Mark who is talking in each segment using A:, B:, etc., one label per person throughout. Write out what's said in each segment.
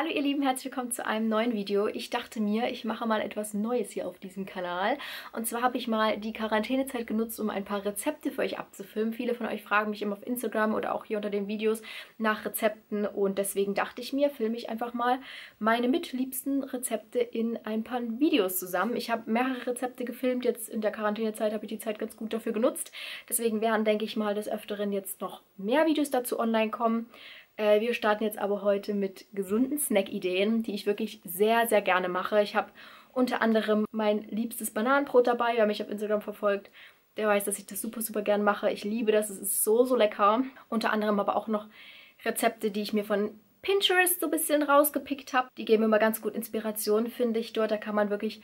A: Hallo ihr Lieben, herzlich willkommen zu einem neuen Video. Ich dachte mir, ich mache mal etwas Neues hier auf diesem Kanal. Und zwar habe ich mal die Quarantänezeit genutzt, um ein paar Rezepte für euch abzufilmen. Viele von euch fragen mich immer auf Instagram oder auch hier unter den Videos nach Rezepten. Und deswegen dachte ich mir, filme ich einfach mal meine mitliebsten Rezepte in ein paar Videos zusammen. Ich habe mehrere Rezepte gefilmt. Jetzt in der Quarantänezeit habe ich die Zeit ganz gut dafür genutzt. Deswegen werden, denke ich mal, des Öfteren jetzt noch mehr Videos dazu online kommen. Äh, wir starten jetzt aber heute mit gesunden Snack-Ideen, die ich wirklich sehr, sehr gerne mache. Ich habe unter anderem mein liebstes Bananenbrot dabei, wer mich auf Instagram verfolgt. Der weiß, dass ich das super, super gern mache. Ich liebe das, es ist so, so lecker. Unter anderem aber auch noch Rezepte, die ich mir von Pinterest so ein bisschen rausgepickt habe. Die geben immer ganz gut Inspiration, finde ich dort. Da kann man wirklich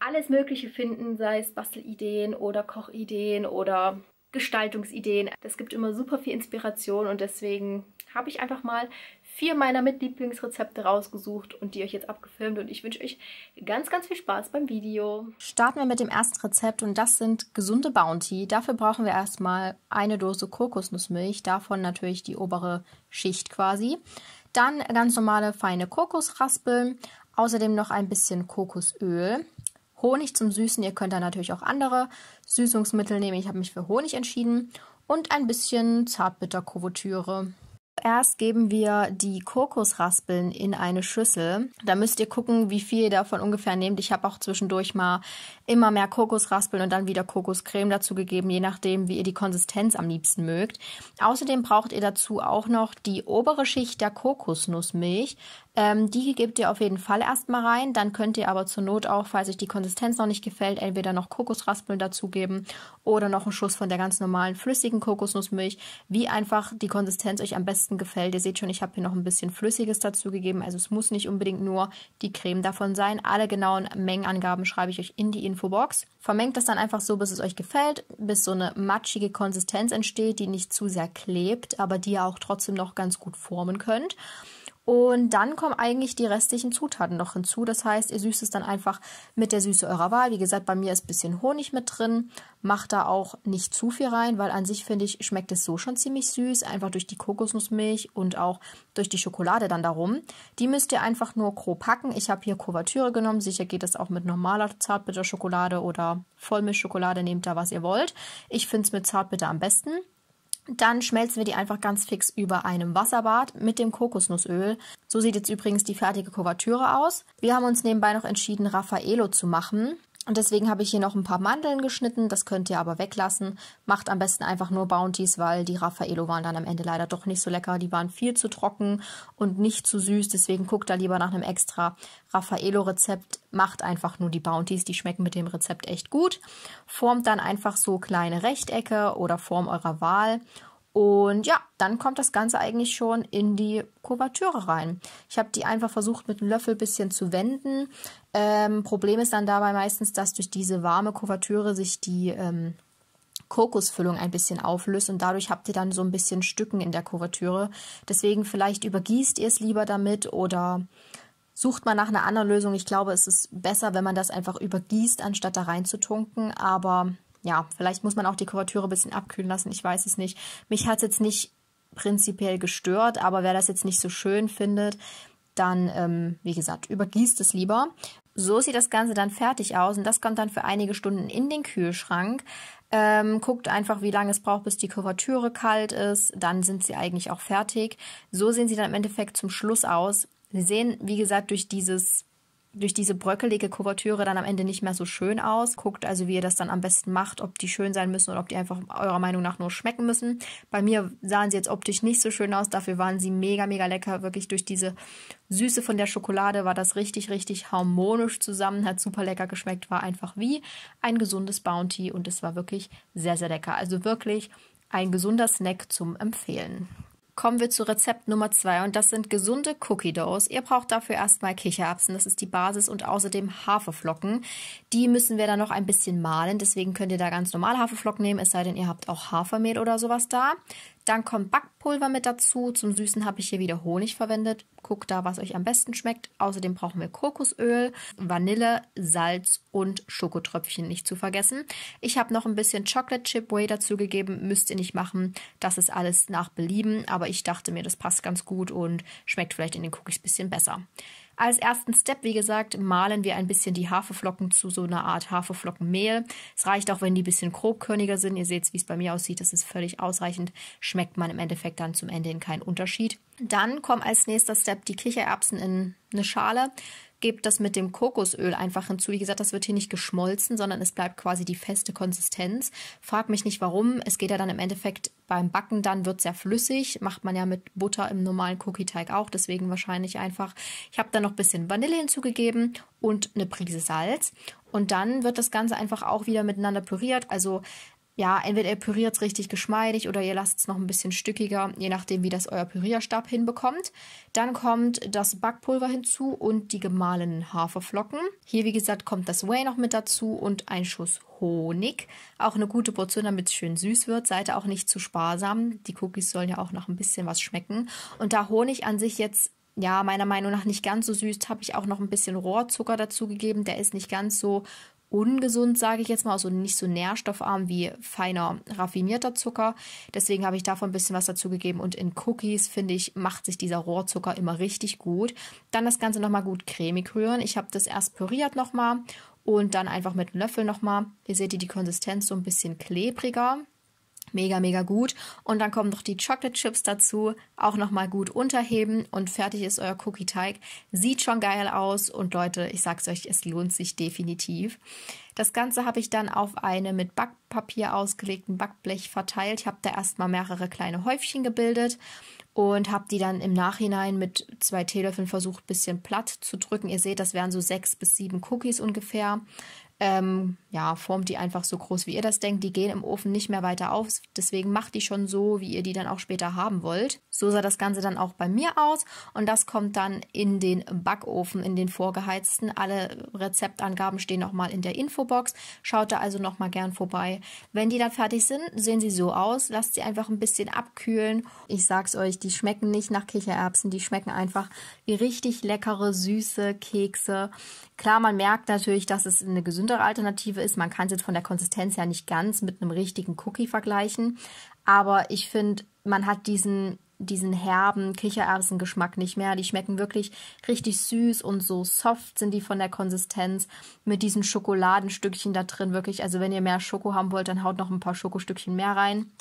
A: alles Mögliche finden, sei es Bastelideen oder Kochideen oder Gestaltungsideen. Es gibt immer super viel Inspiration und deswegen habe ich einfach mal vier meiner Mitlieblingsrezepte rausgesucht und die euch jetzt abgefilmt und ich wünsche euch ganz, ganz viel Spaß beim Video. Starten wir mit dem ersten Rezept und das sind gesunde Bounty. Dafür brauchen wir erstmal eine Dose Kokosnussmilch, davon natürlich die obere Schicht quasi. Dann ganz normale feine Kokosraspeln, außerdem noch ein bisschen Kokosöl, Honig zum Süßen. Ihr könnt da natürlich auch andere Süßungsmittel nehmen. Ich habe mich für Honig entschieden und ein bisschen Zartbitterkuvertüre. Zuerst geben wir die Kokosraspeln in eine Schüssel. Da müsst ihr gucken, wie viel ihr davon ungefähr nehmt. Ich habe auch zwischendurch mal immer mehr Kokosraspeln und dann wieder Kokoscreme dazu gegeben, je nachdem, wie ihr die Konsistenz am liebsten mögt. Außerdem braucht ihr dazu auch noch die obere Schicht der Kokosnussmilch. Ähm, die gebt ihr auf jeden Fall erstmal rein. Dann könnt ihr aber zur Not auch, falls euch die Konsistenz noch nicht gefällt, entweder noch Kokosraspeln dazugeben oder noch einen Schuss von der ganz normalen flüssigen Kokosnussmilch, wie einfach die Konsistenz euch am besten besten gefällt. Ihr seht schon, ich habe hier noch ein bisschen Flüssiges dazugegeben. Also es muss nicht unbedingt nur die Creme davon sein. Alle genauen Mengenangaben schreibe ich euch in die Infobox. Vermengt das dann einfach so, bis es euch gefällt, bis so eine matschige Konsistenz entsteht, die nicht zu sehr klebt, aber die ihr auch trotzdem noch ganz gut formen könnt. Und dann kommen eigentlich die restlichen Zutaten noch hinzu. Das heißt, ihr süßt es dann einfach mit der Süße eurer Wahl. Wie gesagt, bei mir ist ein bisschen Honig mit drin. Macht da auch nicht zu viel rein, weil an sich finde ich, schmeckt es so schon ziemlich süß. Einfach durch die Kokosnussmilch und auch durch die Schokolade dann darum. Die müsst ihr einfach nur grob packen. Ich habe hier Kuvertüre genommen. Sicher geht das auch mit normaler Zartbitterschokolade oder Vollmilchschokolade. Nehmt da, was ihr wollt. Ich finde es mit Zartbitter am besten. Dann schmelzen wir die einfach ganz fix über einem Wasserbad mit dem Kokosnussöl. So sieht jetzt übrigens die fertige Kuvertüre aus. Wir haben uns nebenbei noch entschieden, Raffaello zu machen. Und deswegen habe ich hier noch ein paar Mandeln geschnitten. Das könnt ihr aber weglassen. Macht am besten einfach nur Bounties, weil die Raffaello waren dann am Ende leider doch nicht so lecker. Die waren viel zu trocken und nicht zu süß. Deswegen guckt da lieber nach einem extra Raffaello-Rezept. Macht einfach nur die Bounties. Die schmecken mit dem Rezept echt gut. Formt dann einfach so kleine Rechtecke oder Form eurer Wahl und ja, dann kommt das Ganze eigentlich schon in die Kuvertüre rein. Ich habe die einfach versucht, mit einem Löffel ein bisschen zu wenden. Ähm, Problem ist dann dabei meistens, dass durch diese warme Kuvertüre sich die ähm, Kokosfüllung ein bisschen auflöst und dadurch habt ihr dann so ein bisschen Stücken in der Kuvertüre. Deswegen vielleicht übergießt ihr es lieber damit oder sucht mal nach einer anderen Lösung. Ich glaube, es ist besser, wenn man das einfach übergießt, anstatt da reinzutunken. Aber ja, vielleicht muss man auch die Kuvertüre ein bisschen abkühlen lassen, ich weiß es nicht. Mich hat es jetzt nicht prinzipiell gestört, aber wer das jetzt nicht so schön findet, dann, ähm, wie gesagt, übergießt es lieber. So sieht das Ganze dann fertig aus und das kommt dann für einige Stunden in den Kühlschrank. Ähm, guckt einfach, wie lange es braucht, bis die Kuvertüre kalt ist. Dann sind sie eigentlich auch fertig. So sehen sie dann im Endeffekt zum Schluss aus. Sie sehen, wie gesagt, durch dieses durch diese bröckelige Kuvertüre dann am Ende nicht mehr so schön aus. Guckt also, wie ihr das dann am besten macht, ob die schön sein müssen oder ob die einfach eurer Meinung nach nur schmecken müssen. Bei mir sahen sie jetzt optisch nicht so schön aus, dafür waren sie mega, mega lecker. Wirklich durch diese Süße von der Schokolade war das richtig, richtig harmonisch zusammen, hat super lecker geschmeckt, war einfach wie ein gesundes Bounty und es war wirklich sehr, sehr lecker. Also wirklich ein gesunder Snack zum Empfehlen kommen wir zu Rezept Nummer zwei und das sind gesunde Cookie Doughs. Ihr braucht dafür erstmal Kichererbsen, das ist die Basis und außerdem Haferflocken. Die müssen wir dann noch ein bisschen mahlen, deswegen könnt ihr da ganz normal Haferflocken nehmen, es sei denn, ihr habt auch Hafermehl oder sowas da. Dann kommt Backpulver mit dazu. Zum Süßen habe ich hier wieder Honig verwendet. Guckt da, was euch am besten schmeckt. Außerdem brauchen wir Kokosöl, Vanille, Salz und Schokotröpfchen nicht zu vergessen. Ich habe noch ein bisschen Chocolate Chip Whey dazugegeben. Müsst ihr nicht machen. Das ist alles nach Belieben. Aber ich dachte mir, das passt ganz gut und schmeckt vielleicht in den Cookies ein bisschen besser. Als ersten Step, wie gesagt, malen wir ein bisschen die Haferflocken zu so einer Art Haferflockenmehl. Es reicht auch, wenn die ein bisschen grobkörniger sind. Ihr seht, wie es bei mir aussieht. Das ist völlig ausreichend. Schmeckt man im Endeffekt dann zum Ende hin keinen Unterschied. Dann kommen als nächster Step die Kichererbsen in eine Schale gebt das mit dem Kokosöl einfach hinzu. Wie gesagt, das wird hier nicht geschmolzen, sondern es bleibt quasi die feste Konsistenz. Frag mich nicht warum. Es geht ja dann im Endeffekt beim Backen dann wird es ja flüssig. Macht man ja mit Butter im normalen Cookie-Teig auch. Deswegen wahrscheinlich einfach. Ich habe dann noch ein bisschen Vanille hinzugegeben und eine Prise Salz. Und dann wird das Ganze einfach auch wieder miteinander püriert. Also ja, entweder ihr püriert es richtig geschmeidig oder ihr lasst es noch ein bisschen stückiger, je nachdem, wie das euer Pürierstab hinbekommt. Dann kommt das Backpulver hinzu und die gemahlenen Haferflocken. Hier, wie gesagt, kommt das Whey noch mit dazu und ein Schuss Honig. Auch eine gute Portion, damit es schön süß wird. Seid auch nicht zu sparsam. Die Cookies sollen ja auch noch ein bisschen was schmecken. Und da Honig an sich jetzt ja, meiner Meinung nach nicht ganz so süß, habe ich auch noch ein bisschen Rohrzucker dazugegeben. Der ist nicht ganz so ungesund, sage ich jetzt mal, also nicht so nährstoffarm wie feiner raffinierter Zucker. Deswegen habe ich davon ein bisschen was dazugegeben und in Cookies, finde ich, macht sich dieser Rohrzucker immer richtig gut. Dann das Ganze nochmal gut cremig rühren. Ich habe das erst püriert nochmal und dann einfach mit einem Löffel nochmal. Ihr seht hier die Konsistenz so ein bisschen klebriger. Mega, mega gut. Und dann kommen noch die Chocolate Chips dazu. Auch nochmal gut unterheben und fertig ist euer Cookie-Teig. Sieht schon geil aus und Leute, ich sag's euch, es lohnt sich definitiv. Das Ganze habe ich dann auf einem mit Backpapier ausgelegten Backblech verteilt. Ich habe da erstmal mehrere kleine Häufchen gebildet und habe die dann im Nachhinein mit zwei Teelöffeln versucht, ein bisschen platt zu drücken. Ihr seht, das wären so sechs bis sieben Cookies ungefähr ähm, ja, formt die einfach so groß, wie ihr das denkt. Die gehen im Ofen nicht mehr weiter auf. Deswegen macht die schon so, wie ihr die dann auch später haben wollt. So sah das Ganze dann auch bei mir aus. Und das kommt dann in den Backofen, in den vorgeheizten. Alle Rezeptangaben stehen nochmal in der Infobox. Schaut da also nochmal gern vorbei. Wenn die dann fertig sind, sehen sie so aus. Lasst sie einfach ein bisschen abkühlen. Ich sag's euch, die schmecken nicht nach Kichererbsen. Die schmecken einfach richtig leckere, süße Kekse. Klar, man merkt natürlich, dass es eine gesündere Alternative ist. Man kann es jetzt von der Konsistenz her nicht ganz mit einem richtigen Cookie vergleichen. Aber ich finde, man hat diesen diesen herben Kichererbsengeschmack nicht mehr. Die schmecken wirklich richtig süß und so soft sind die von der Konsistenz mit diesen Schokoladenstückchen da drin wirklich. Also wenn ihr mehr Schoko haben wollt, dann haut noch ein paar Schokostückchen mehr rein.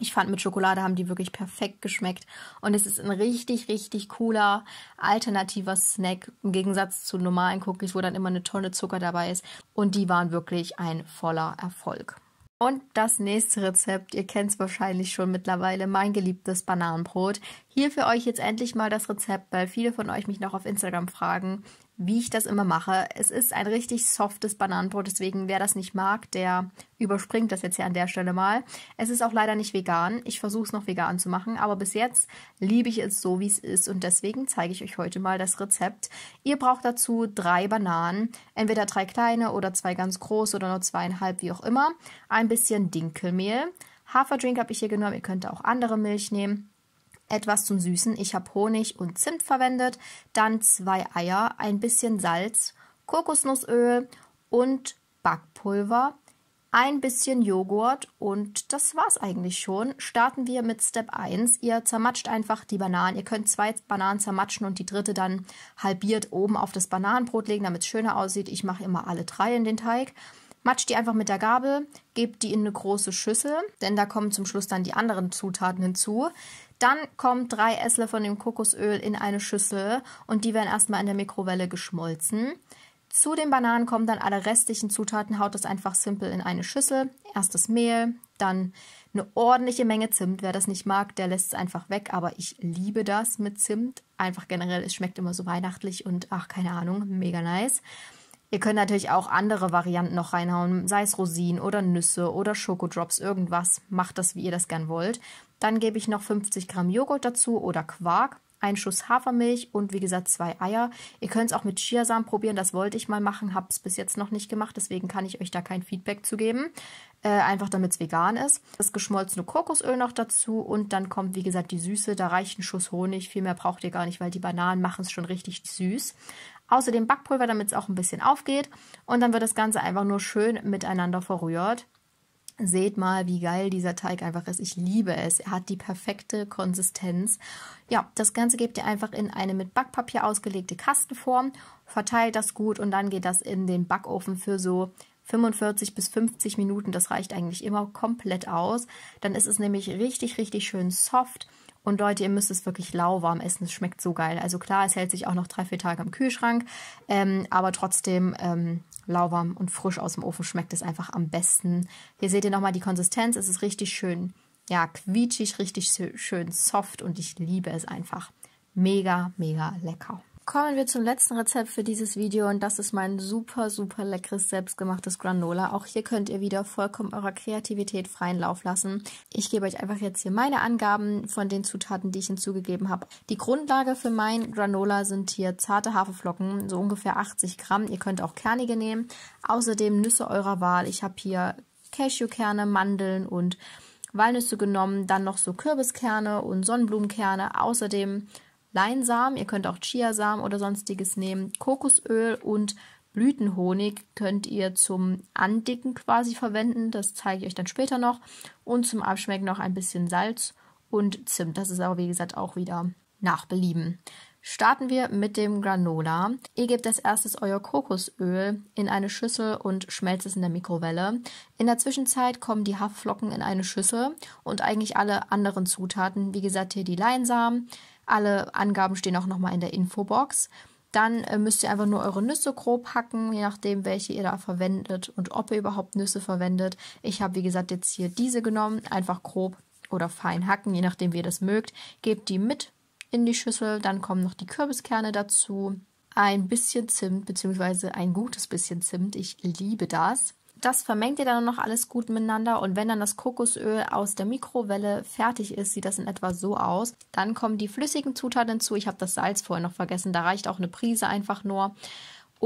A: Ich fand, mit Schokolade haben die wirklich perfekt geschmeckt. Und es ist ein richtig, richtig cooler, alternativer Snack im Gegensatz zu normalen Cookies, wo dann immer eine Tonne Zucker dabei ist. Und die waren wirklich ein voller Erfolg. Und das nächste Rezept, ihr kennt es wahrscheinlich schon mittlerweile, mein geliebtes Bananenbrot. Hier für euch jetzt endlich mal das Rezept, weil viele von euch mich noch auf Instagram fragen, wie ich das immer mache. Es ist ein richtig softes Bananenbrot, deswegen wer das nicht mag, der überspringt das jetzt hier an der Stelle mal. Es ist auch leider nicht vegan. Ich versuche es noch vegan zu machen, aber bis jetzt liebe ich es so, wie es ist und deswegen zeige ich euch heute mal das Rezept. Ihr braucht dazu drei Bananen, entweder drei kleine oder zwei ganz groß oder nur zweieinhalb, wie auch immer. Ein bisschen Dinkelmehl. Haferdrink habe ich hier genommen, ihr könnt auch andere Milch nehmen etwas zum Süßen. Ich habe Honig und Zimt verwendet, dann zwei Eier, ein bisschen Salz, Kokosnussöl und Backpulver, ein bisschen Joghurt und das war's eigentlich schon. Starten wir mit Step 1. Ihr zermatscht einfach die Bananen. Ihr könnt zwei Bananen zermatschen und die dritte dann halbiert oben auf das Bananenbrot legen, damit es schöner aussieht. Ich mache immer alle drei in den Teig. Matscht die einfach mit der Gabel, gebt die in eine große Schüssel, denn da kommen zum Schluss dann die anderen Zutaten hinzu. Dann kommen drei Esslöffel von dem Kokosöl in eine Schüssel und die werden erstmal in der Mikrowelle geschmolzen. Zu den Bananen kommen dann alle restlichen Zutaten, haut das einfach simpel in eine Schüssel. Erst das Mehl, dann eine ordentliche Menge Zimt. Wer das nicht mag, der lässt es einfach weg, aber ich liebe das mit Zimt. Einfach generell, es schmeckt immer so weihnachtlich und ach, keine Ahnung, mega nice. Ihr könnt natürlich auch andere Varianten noch reinhauen, sei es Rosinen oder Nüsse oder Schokodrops, irgendwas. Macht das, wie ihr das gern wollt. Dann gebe ich noch 50 Gramm Joghurt dazu oder Quark, einen Schuss Hafermilch und wie gesagt zwei Eier. Ihr könnt es auch mit Chiasamen probieren, das wollte ich mal machen, habe es bis jetzt noch nicht gemacht, deswegen kann ich euch da kein Feedback zu geben. Äh, einfach damit es vegan ist. Das geschmolzene Kokosöl noch dazu und dann kommt wie gesagt die Süße, da reicht ein Schuss Honig, viel mehr braucht ihr gar nicht, weil die Bananen machen es schon richtig süß. Außerdem Backpulver, damit es auch ein bisschen aufgeht. Und dann wird das Ganze einfach nur schön miteinander verrührt. Seht mal, wie geil dieser Teig einfach ist. Ich liebe es. Er hat die perfekte Konsistenz. Ja, das Ganze gebt ihr einfach in eine mit Backpapier ausgelegte Kastenform, verteilt das gut und dann geht das in den Backofen für so 45 bis 50 Minuten. Das reicht eigentlich immer komplett aus. Dann ist es nämlich richtig, richtig schön soft und Leute, ihr müsst es wirklich lauwarm essen. Es schmeckt so geil. Also klar, es hält sich auch noch drei, vier Tage im Kühlschrank. Ähm, aber trotzdem ähm, lauwarm und frisch aus dem Ofen schmeckt es einfach am besten. Hier seht ihr nochmal die Konsistenz. Es ist richtig schön, ja, quietschig, richtig schön soft. Und ich liebe es einfach. Mega, mega lecker. Kommen wir zum letzten Rezept für dieses Video und das ist mein super, super leckeres selbstgemachtes Granola. Auch hier könnt ihr wieder vollkommen eurer Kreativität freien Lauf lassen. Ich gebe euch einfach jetzt hier meine Angaben von den Zutaten, die ich hinzugegeben habe. Die Grundlage für mein Granola sind hier zarte Haferflocken, so ungefähr 80 Gramm. Ihr könnt auch kernige nehmen. Außerdem Nüsse eurer Wahl. Ich habe hier Cashewkerne, Mandeln und Walnüsse genommen, dann noch so Kürbiskerne und Sonnenblumenkerne. Außerdem Leinsamen, ihr könnt auch Chiasamen oder sonstiges nehmen, Kokosöl und Blütenhonig könnt ihr zum Andicken quasi verwenden, das zeige ich euch dann später noch. Und zum Abschmecken noch ein bisschen Salz und Zimt. Das ist aber wie gesagt auch wieder nach Belieben. Starten wir mit dem Granola. Ihr gebt als erstes euer Kokosöl in eine Schüssel und schmelzt es in der Mikrowelle. In der Zwischenzeit kommen die Haferflocken in eine Schüssel und eigentlich alle anderen Zutaten. Wie gesagt, hier die Leinsamen, alle Angaben stehen auch nochmal in der Infobox. Dann äh, müsst ihr einfach nur eure Nüsse grob hacken, je nachdem, welche ihr da verwendet und ob ihr überhaupt Nüsse verwendet. Ich habe, wie gesagt, jetzt hier diese genommen, einfach grob oder fein hacken, je nachdem, wie ihr das mögt. Gebt die mit in die Schüssel, dann kommen noch die Kürbiskerne dazu, ein bisschen Zimt, beziehungsweise ein gutes bisschen Zimt. Ich liebe das. Das vermengt ihr dann noch alles gut miteinander und wenn dann das Kokosöl aus der Mikrowelle fertig ist, sieht das in etwa so aus. Dann kommen die flüssigen Zutaten hinzu. Ich habe das Salz vorher noch vergessen, da reicht auch eine Prise einfach nur.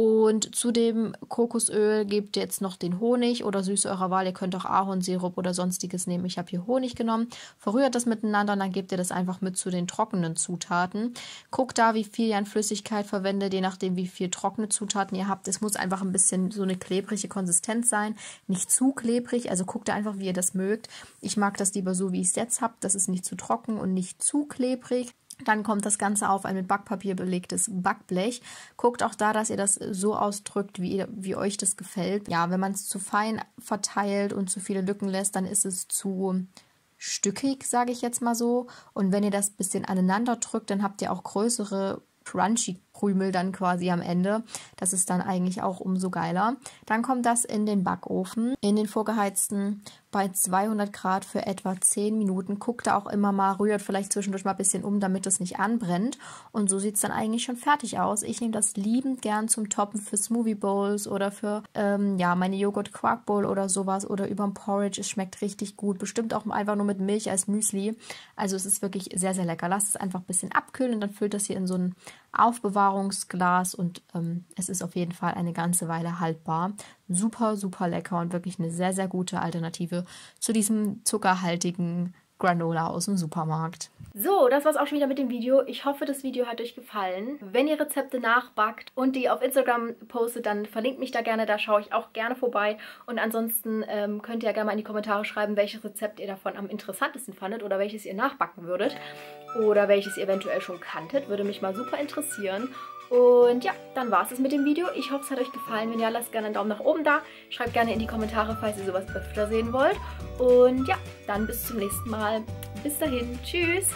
A: Und zu dem Kokosöl gebt ihr jetzt noch den Honig oder Süße eurer Wahl. Ihr könnt auch Ahornsirup oder sonstiges nehmen. Ich habe hier Honig genommen. Verrührt das miteinander und dann gebt ihr das einfach mit zu den trockenen Zutaten. Guckt da, wie viel ihr an Flüssigkeit verwendet, je nachdem, wie viel trockene Zutaten ihr habt. Es muss einfach ein bisschen so eine klebrige Konsistenz sein. Nicht zu klebrig. Also guckt da einfach, wie ihr das mögt. Ich mag das lieber so, wie ich es jetzt habe. Das ist nicht zu trocken und nicht zu klebrig. Dann kommt das Ganze auf ein mit Backpapier belegtes Backblech. Guckt auch da, dass ihr das so ausdrückt, wie, wie euch das gefällt. Ja, wenn man es zu fein verteilt und zu viele Lücken lässt, dann ist es zu stückig, sage ich jetzt mal so. Und wenn ihr das ein bisschen aneinander drückt, dann habt ihr auch größere crunchy Rümel dann quasi am Ende. Das ist dann eigentlich auch umso geiler. Dann kommt das in den Backofen, in den vorgeheizten bei 200 Grad für etwa 10 Minuten. Guckt da auch immer mal, rührt vielleicht zwischendurch mal ein bisschen um, damit es nicht anbrennt. Und so sieht es dann eigentlich schon fertig aus. Ich nehme das liebend gern zum Toppen für Smoothie Bowls oder für ähm, ja, meine Joghurt Quark Bowl oder sowas oder überm Porridge. Es schmeckt richtig gut. Bestimmt auch einfach nur mit Milch als Müsli. Also es ist wirklich sehr, sehr lecker. Lasst es einfach ein bisschen abkühlen und dann füllt das hier in so einen Aufbewahr Erfahrungsglas und ähm, es ist auf jeden Fall eine ganze Weile haltbar. Super, super lecker und wirklich eine sehr, sehr gute Alternative zu diesem zuckerhaltigen Granola aus dem Supermarkt. So, das war's auch schon wieder mit dem Video. Ich hoffe, das Video hat euch gefallen. Wenn ihr Rezepte nachbackt und die auf Instagram postet, dann verlinkt mich da gerne, da schaue ich auch gerne vorbei. Und ansonsten ähm, könnt ihr ja gerne mal in die Kommentare schreiben, welches Rezept ihr davon am interessantesten fandet oder welches ihr nachbacken würdet oder welches ihr eventuell schon kanntet. Würde mich mal super interessieren. Und ja, dann war es das mit dem Video. Ich hoffe, es hat euch gefallen. Wenn ja, lasst gerne einen Daumen nach oben da. Schreibt gerne in die Kommentare, falls ihr sowas öfter sehen wollt. Und ja, dann bis zum nächsten Mal. Bis dahin. Tschüss.